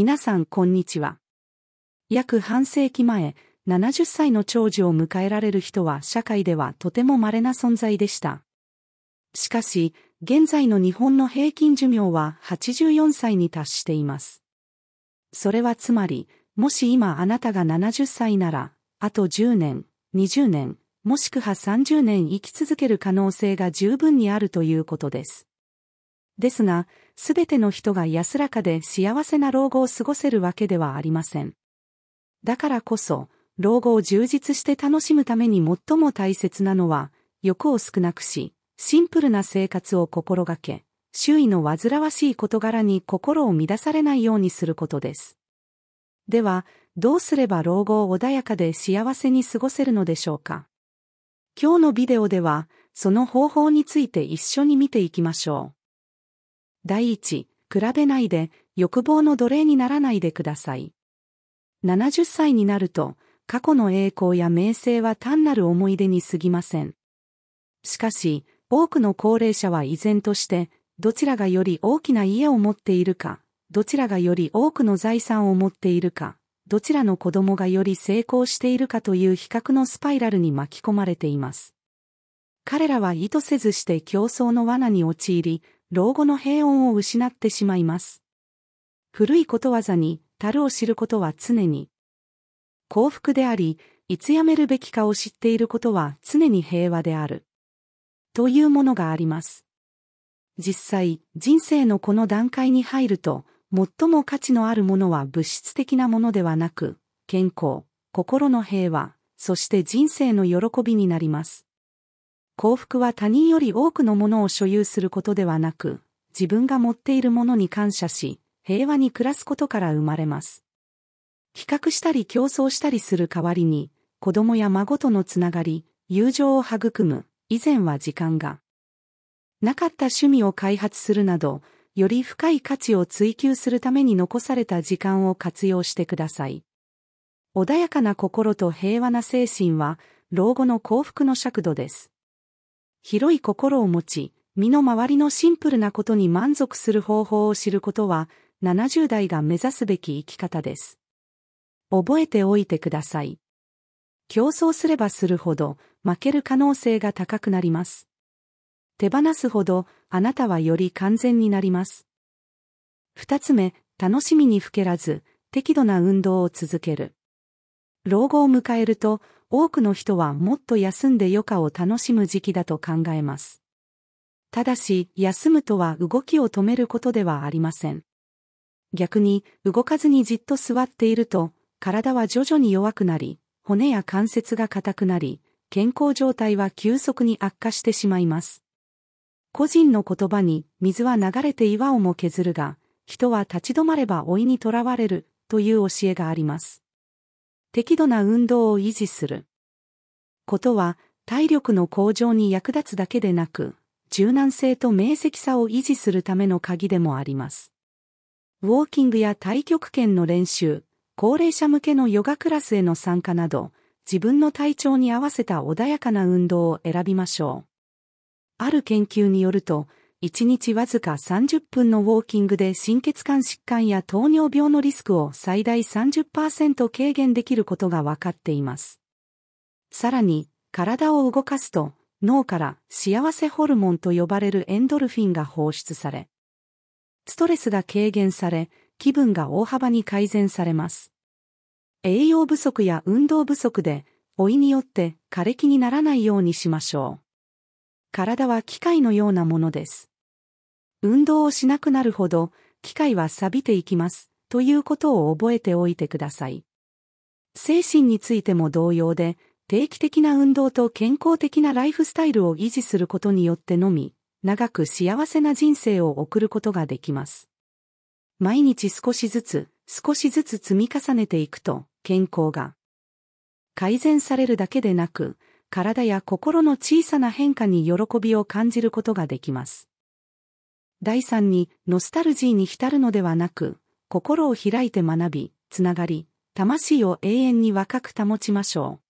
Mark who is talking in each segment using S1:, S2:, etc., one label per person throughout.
S1: 皆さんこんにちは。約半世紀前、70歳の長寿を迎えられる人は社会ではとても稀な存在でした。しかし、現在の日本の平均寿命は84歳に達しています。それはつまり、もし今あなたが70歳なら、あと10年、20年、もしくは30年生き続ける可能性が十分にあるということです。ですが、すべての人が安らかで幸せな老後を過ごせるわけではありません。だからこそ、老後を充実して楽しむために最も大切なのは、欲を少なくし、シンプルな生活を心がけ、周囲の煩わしい事柄に心を乱されないようにすることです。では、どうすれば老後を穏やかで幸せに過ごせるのでしょうか今日のビデオでは、その方法について一緒に見ていきましょう。第一、比べないで、欲望の奴隷にならないでください。70歳になると、過去の栄光や名声は単なる思い出に過ぎません。しかし、多くの高齢者は依然として、どちらがより大きな家を持っているか、どちらがより多くの財産を持っているか、どちらの子供がより成功しているかという比較のスパイラルに巻き込まれています。彼らは意図せずして競争の罠に陥り、老後の平穏を失ってしまいます。古いことわざに、樽を知ることは常に、幸福であり、いつやめるべきかを知っていることは常に平和である。というものがあります。実際、人生のこの段階に入ると、最も価値のあるものは物質的なものではなく、健康、心の平和、そして人生の喜びになります。幸福は他人より多くのものを所有することではなく、自分が持っているものに感謝し、平和に暮らすことから生まれます。比較したり競争したりする代わりに、子供や孫とのつながり、友情を育む、以前は時間が、なかった趣味を開発するなど、より深い価値を追求するために残された時間を活用してください。穏やかな心と平和な精神は、老後の幸福の尺度です。広い心を持ち、身の回りのシンプルなことに満足する方法を知ることは、70代が目指すべき生き方です。覚えておいてください。競争すればするほど、負ける可能性が高くなります。手放すほど、あなたはより完全になります。二つ目、楽しみにふけらず、適度な運動を続ける。老後を迎えると、多くの人はもっと休んで余暇を楽しむ時期だと考えます。ただし、休むとは動きを止めることではありません。逆に、動かずにじっと座っていると、体は徐々に弱くなり、骨や関節が硬くなり、健康状態は急速に悪化してしまいます。個人の言葉に、水は流れて岩をも削るが、人は立ち止まれば老いにとらわれる、という教えがあります。適度な運動を維持することは体力の向上に役立つだけでなく、柔軟性と明晰さを維持するための鍵でもあります。ウォーキングや太極拳の練習、高齢者向けのヨガクラスへの参加など、自分の体調に合わせた穏やかな運動を選びましょう。ある研究によると、1日わずか30分のウォーキングで心血管疾患や糖尿病のリスクを最大30%軽減できることが分かっています。さらに、体を動かすと、脳から幸せホルモンと呼ばれるエンドルフィンが放出され、ストレスが軽減され、気分が大幅に改善されます。栄養不足や運動不足で、老いによって枯れ木にならないようにしましょう。体は機械のようなものです。運動をしなくなるほど、機械は錆びていきます、ということを覚えておいてください。精神についても同様で、定期的な運動と健康的なライフスタイルを維持することによってのみ、長く幸せな人生を送ることができます。毎日少しずつ、少しずつ積み重ねていくと、健康が改善されるだけでなく、体や心の小さな変化に喜びを感じることができます。第三に、ノスタルジーに浸るのではなく、心を開いて学び、つながり、魂を永遠に若く保ちましょ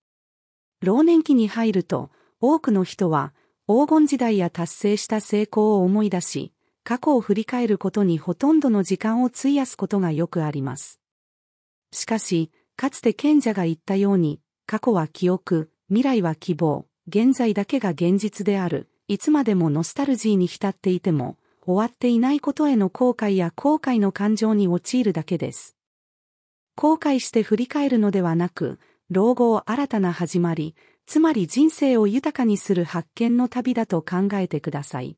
S1: う。老年期に入ると、多くの人は、黄金時代や達成した成功を思い出し、過去を振り返ることにほとんどの時間を費やすことがよくあります。しかし、かつて賢者が言ったように、過去は記憶、未来は希望、現在だけが現実である、いつまでもノスタルジーに浸っていても、終わっていないことへの後悔や後悔の感情に陥るだけです。後悔して振り返るのではなく、老後を新たな始まり、つまり人生を豊かにする発見の旅だと考えてください。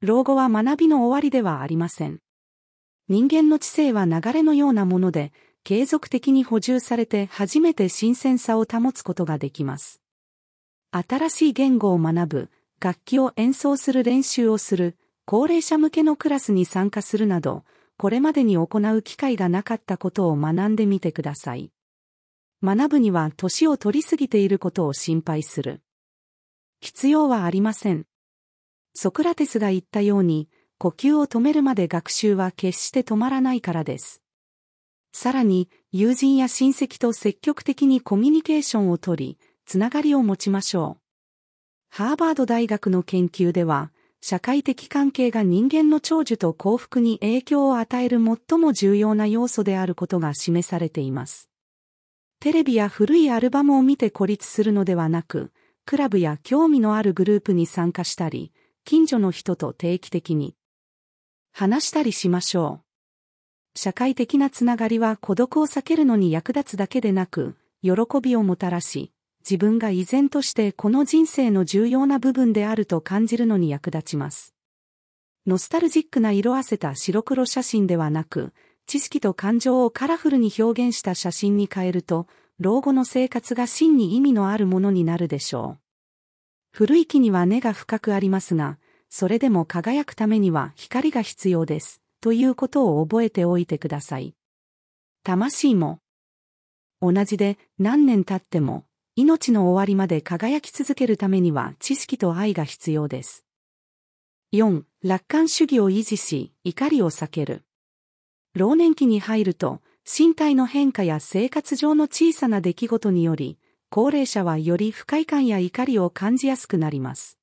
S1: 老後は学びの終わりではありません。人間の知性は流れのようなもので、継続的に補充されて初めて新鮮さを保つことができます。新しい言語を学ぶ、楽器を演奏する練習をする、高齢者向けのクラスに参加するなど、これまでに行う機会がなかったことを学んでみてください。学ぶには年を取りすぎていることを心配する。必要はありません。ソクラテスが言ったように、呼吸を止めるまで学習は決して止まらないからです。さらに、友人や親戚と積極的にコミュニケーションをとり、つながりを持ちましょう。ハーバード大学の研究では、社会的関係が人間の長寿と幸福に影響を与える最も重要な要素であることが示されています。テレビや古いアルバムを見て孤立するのではなく、クラブや興味のあるグループに参加したり、近所の人と定期的に話したりしましょう。社会的なつながりは孤独を避けるのに役立つだけでなく、喜びをもたらし、自分が依然としてこの人生の重要な部分であると感じるのに役立ちます。ノスタルジックな色あせた白黒写真ではなく、知識と感情をカラフルに表現した写真に変えると、老後の生活が真に意味のあるものになるでしょう。古い木には根が深くありますが、それでも輝くためには光が必要です。ということを覚えておいてください。魂も、同じで何年経っても、命の終わりまで輝き続けるためには知識と愛が必要です。4. 楽観主義を維持し、怒りを避ける。老年期に入ると、身体の変化や生活上の小さな出来事により、高齢者はより不快感や怒りを感じやすくなります。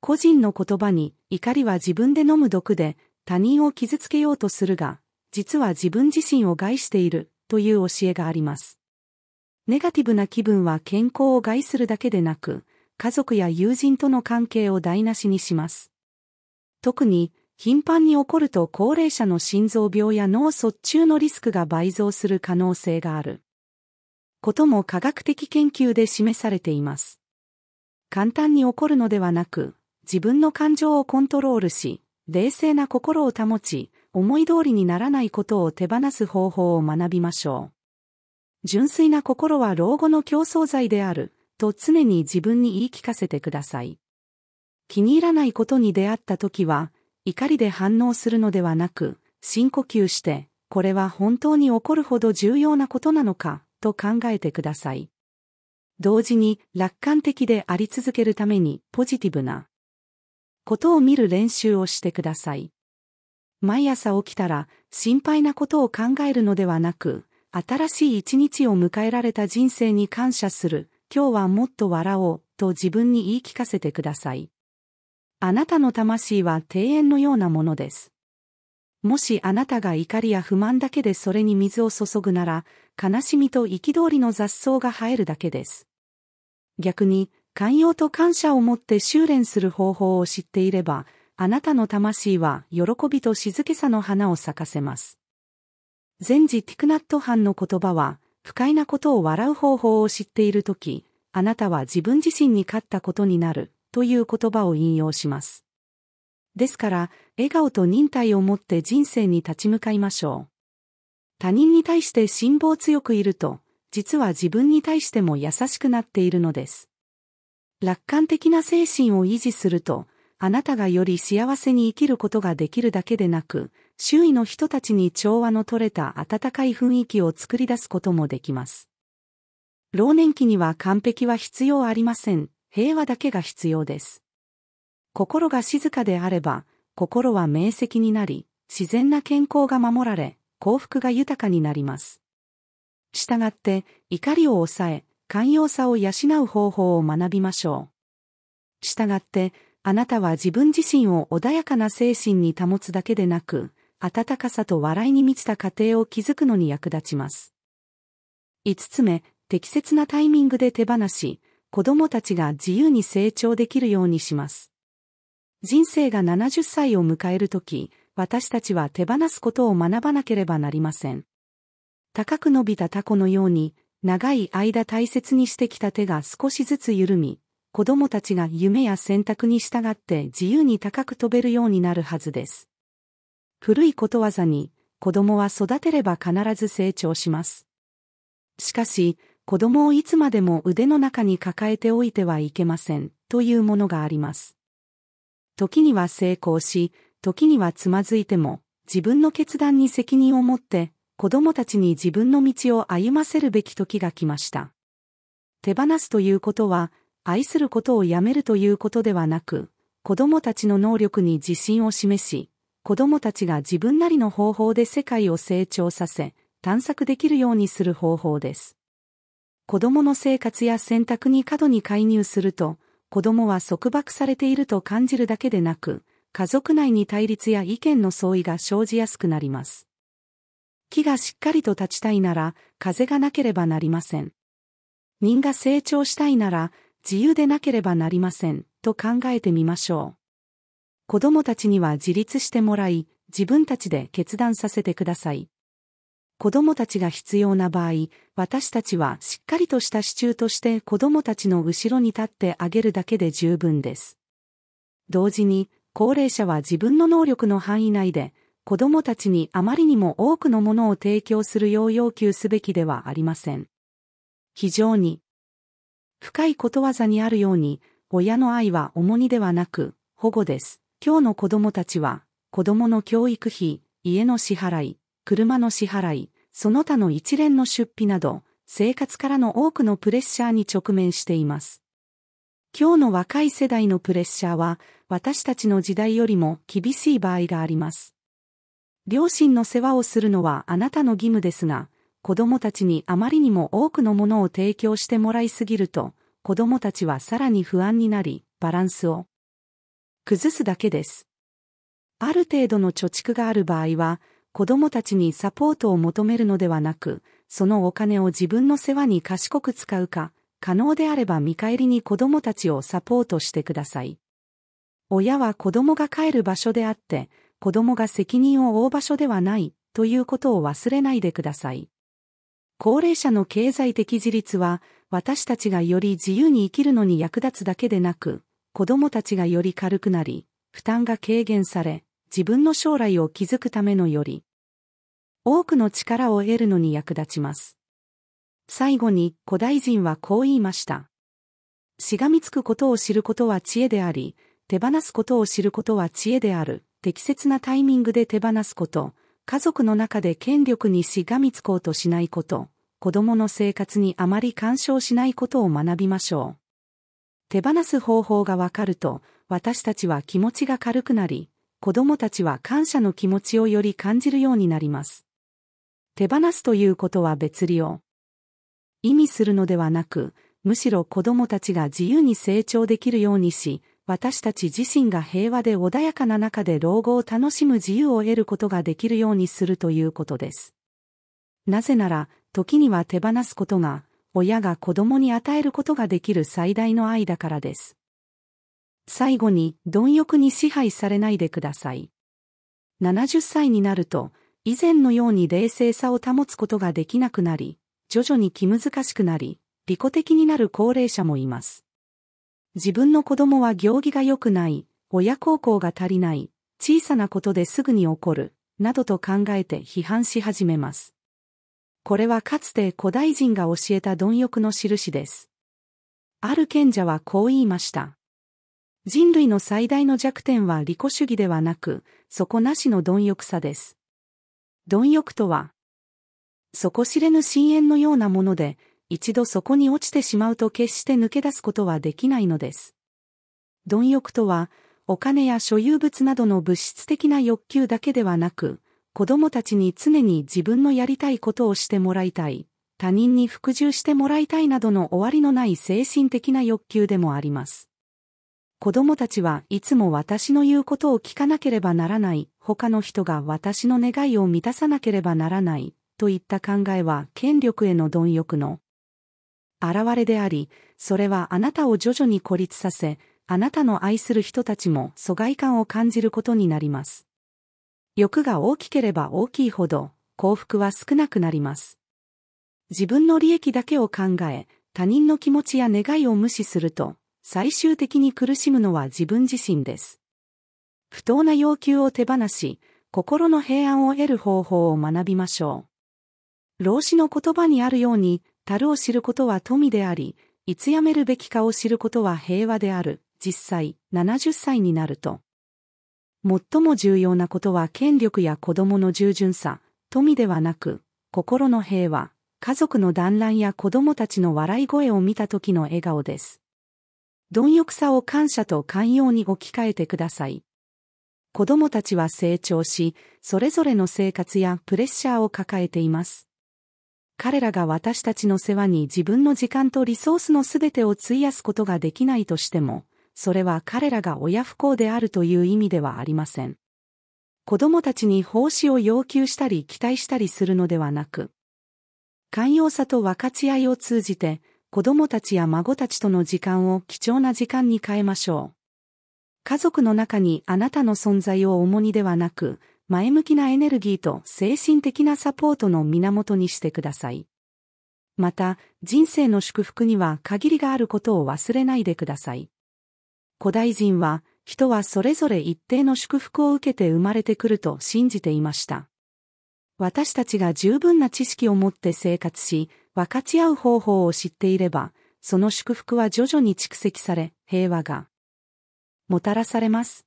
S1: 個人の言葉に怒りは自分で飲む毒で他人を傷つけようとするが、実は自分自身を害しているという教えがあります。ネガティブな気分は健康を害するだけでなく、家族や友人との関係を台無しにします。特に、頻繁に起こると高齢者の心臓病や脳卒中のリスクが倍増する可能性がある。ことも科学的研究で示されています。簡単に起こるのではなく、自分の感情をコントロールし、冷静な心を保ち、思い通りにならないことを手放す方法を学びましょう。純粋な心は老後の競争罪である、と常に自分に言い聞かせてください。気に入らないことに出会った時は、怒りで反応するのではなく、深呼吸して、これは本当に起こるほど重要なことなのか、と考えてください。同時に楽観的であり続けるためにポジティブなことを見る練習をしてください。毎朝起きたら心配なことを考えるのではなく、新しい一日を迎えられた人生に感謝する、今日はもっと笑おう、と自分に言い聞かせてください。あなたの魂は庭園のようなものです。もしあなたが怒りや不満だけでそれに水を注ぐなら、悲しみと憤りの雑草が生えるだけです。逆に、寛容と感謝を持って修練する方法を知っていれば、あなたの魂は喜びと静けさの花を咲かせます。前時ティクナット班の言葉は、不快なことを笑う方法を知っているとき、あなたは自分自身に勝ったことになる、という言葉を引用します。ですから、笑顔と忍耐を持って人生に立ち向かいましょう。他人に対して辛抱強くいると、実は自分に対しても優しくなっているのです。楽観的な精神を維持すると、あなたがより幸せに生きることができるだけでなく、周囲の人たちに調和の取れた温かい雰囲気を作り出すこともできます。老年期には完璧は必要ありません。平和だけが必要です。心が静かであれば、心は明晰になり、自然な健康が守られ、幸福が豊かになります。したがって、怒りを抑え、寛容さを養う方法を学びましょう。従たがって、あなたは自分自身を穏やかな精神に保つだけでなく、温かさと笑いに満ちた過程を築くのに役立ちます。5つ目、適切なタイミングで手放し、子供たちが自由に成長できるようにします。人生が70歳を迎えるとき、私たちは手放すことを学ばなければなりません。高く伸びたタコのように、長い間大切にしてきた手が少しずつ緩み、子供たちが夢や選択に従って自由に高く飛べるようになるはずです。古いことわざに、子供は育てれば必ず成長します。しかし、子供をいつまでも腕の中に抱えておいてはいけません、というものがあります。時には成功し、時にはつまずいても、自分の決断に責任を持って子供たちに自分の道を歩ませるべき時が来ました。手放すということは、愛することをやめるということではなく、子供たちの能力に自信を示し、子供たちが自分なりの方法で世界を成長させ、探索できるようにする方法です。子供の生活や選択に過度に介入すると、子供は束縛されていると感じるだけでなく、家族内に対立や意見の相違が生じやすくなります。木がしっかりと立ちたいなら、風がなければなりません。人が成長したいなら、自由でなければなりません、と考えてみましょう。子供たちには自立してもらい、自分たちで決断させてください。子供たちが必要な場合、私たちはしっかりとした支柱として子供たちの後ろに立ってあげるだけで十分です。同時に、高齢者は自分の能力の範囲内で子供たちにあまりにも多くのものを提供するよう要求すべきではありません。非常に深いことわざにあるように、親の愛は重荷ではなく、保護です。今日の子供たちは、子供の教育費、家の支払い、車の支払い、その他の一連の出費など、生活からの多くのプレッシャーに直面しています。今日の若い世代のプレッシャーは、私たちの時代よりも厳しい場合があります。両親の世話をするのはあなたの義務ですが、子供たちにあまりにも多くのものを提供してもらいすぎると、子供たちはさらに不安になり、バランスを崩すだけです。ある程度の貯蓄がある場合は、子供たちにサポートを求めるのではなく、そのお金を自分の世話に賢く使うか、可能であれば見返りに子供たちをサポートしてください。親は子供が帰る場所であって、子供が責任を負う場所ではない、ということを忘れないでください。高齢者の経済的自立は、私たちがより自由に生きるのに役立つだけでなく、子供たちがより軽くなり、負担が軽減され、自分の将来を築くためのより、多くの力を得るのに役立ちます。最後に、古代人はこう言いました。しがみつくことを知ることは知恵であり、手放すことを知ることは知恵である。適切なタイミングで手放すこと、家族の中で権力にしがみつこうとしないこと、子供の生活にあまり干渉しないことを学びましょう。手放す方法がわかると、私たちは気持ちが軽くなり、子供たちは感謝の気持ちをより感じるようになります。手放すということは別利を意味するのではなく、むしろ子供たちが自由に成長できるようにし、私たち自身が平和で穏やかな中で老後を楽しむ自由を得ることができるようにするということです。なぜなら、時には手放すことが、親が子供に与えることができる最大の愛だからです。最後に、貪欲に支配されないでください。70歳になると、以前のように冷静さを保つことができなくなり、徐々に気難しくなり、利己的になる高齢者もいます。自分の子供は行儀が良くない、親孝行が足りない、小さなことですぐに起こる、などと考えて批判し始めます。これはかつて古代人が教えた貪欲の印です。ある賢者はこう言いました。人類の最大の弱点は利己主義ではなく、底なしの貪欲さです。貪欲とは、底知れぬ深淵のようなもので、一度そこに落ちてしまうと決して抜け出すことはできないのです。貪欲とは、お金や所有物などの物質的な欲求だけではなく、子供たちに常に自分のやりたいことをしてもらいたい、他人に服従してもらいたいなどの終わりのない精神的な欲求でもあります。子供たちはいつも私の言うことを聞かなければならない、他の人が私の願いを満たさなければならない、といった考えは権力への貪欲の現れであり、それはあなたを徐々に孤立させ、あなたの愛する人たちも疎外感を感じることになります。欲が大きければ大きいほど、幸福は少なくなります。自分の利益だけを考え、他人の気持ちや願いを無視すると、最終的に苦しむのは自分自身です。不当な要求を手放し、心の平安を得る方法を学びましょう。老子の言葉にあるように、樽を知ることは富であり、いつやめるべきかを知ることは平和である。実際、70歳になると。最も重要なことは権力や子供の従順さ、富ではなく、心の平和、家族の団らんや子供たちの笑い声を見た時の笑顔です。貪欲さを感謝と寛容に置き換えてください。子供たちは成長し、それぞれの生活やプレッシャーを抱えています。彼らが私たちの世話に自分の時間とリソースのすべてを費やすことができないとしても、それは彼らが親不幸であるという意味ではありません。子供たちに奉仕を要求したり期待したりするのではなく、寛容さと分かち合いを通じて、子供たちや孫たちとの時間を貴重な時間に変えましょう。家族の中にあなたの存在を重荷ではなく、前向きなエネルギーと精神的なサポートの源にしてください。また、人生の祝福には限りがあることを忘れないでください。古代人は、人はそれぞれ一定の祝福を受けて生まれてくると信じていました。私たちが十分な知識を持って生活し、分かち合う方法を知っていれば、その祝福は徐々に蓄積され、平和がもたらされます。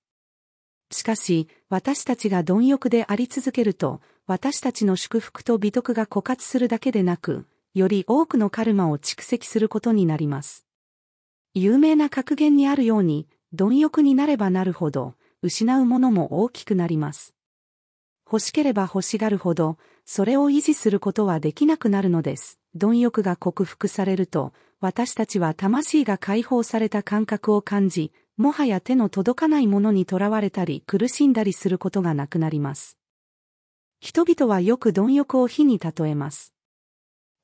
S1: しかし、私たちが貪欲であり続けると、私たちの祝福と美徳が枯渇するだけでなく、より多くのカルマを蓄積することになります。有名な格言にあるように、貪欲になればなるほど、失うものも大きくなります。欲しければ欲しがるほど、それを維持することはできなくなるのです。貪欲が克服されると、私たちは魂が解放された感覚を感じ、もはや手の届かないものにとらわれたり苦しんだりすることがなくなります。人々はよく貪欲を火に例えます。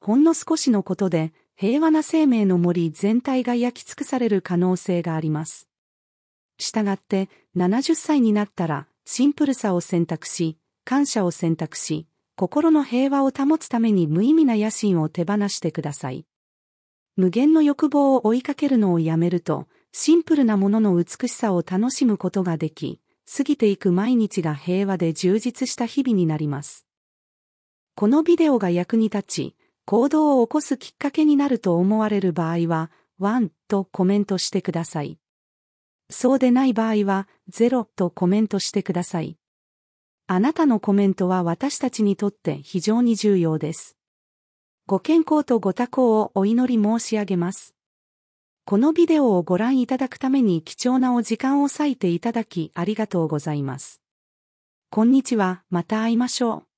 S1: ほんの少しのことで、平和な生命の森全体が焼き尽くされる可能性があります。したがって、70歳になったら、シンプルさを選択し、感謝を選択し、心の平和を保つために無意味な野心を手放してください。無限の欲望を追いかけるのをやめると、シンプルなものの美しさを楽しむことができ、過ぎていく毎日が平和で充実した日々になります。このビデオが役に立ち、行動を起こすきっかけになると思われる場合は、1とコメントしてください。そうでない場合は、0とコメントしてください。あなたのコメントは私たちにとって非常に重要です。ご健康とご多幸をお祈り申し上げます。このビデオをご覧いただくために貴重なお時間を割いていただきありがとうございます。こんにちは、また会いましょう。